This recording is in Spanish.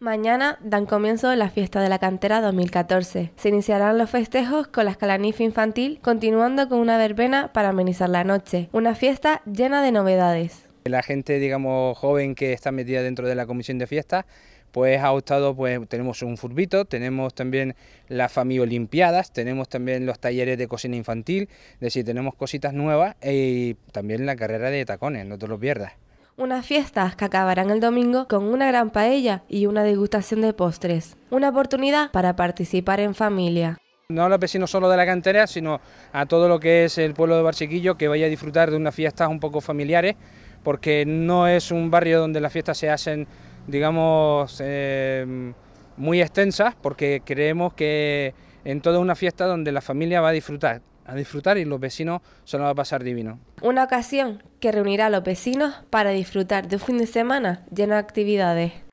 Mañana dan comienzo la fiesta de la cantera 2014. Se iniciarán los festejos con la escalanife infantil, continuando con una verbena para amenizar la noche. Una fiesta llena de novedades. La gente, digamos, joven que está metida dentro de la comisión de fiestas, pues ha optado, pues tenemos un furbito, tenemos también las olimpiadas, tenemos también los talleres de cocina infantil, es decir, tenemos cositas nuevas y también la carrera de tacones, no te lo pierdas. Unas fiestas que acabarán el domingo con una gran paella y una degustación de postres. Una oportunidad para participar en familia. No a los vecinos solo de la cantera, sino a todo lo que es el pueblo de Barchiquillo, que vaya a disfrutar de unas fiestas un poco familiares, porque no es un barrio donde las fiestas se hacen, digamos, eh, muy extensas, porque creemos que en toda una fiesta donde la familia va a disfrutar a disfrutar y los vecinos se lo va a pasar divino. Una ocasión que reunirá a los vecinos para disfrutar de un fin de semana lleno de actividades.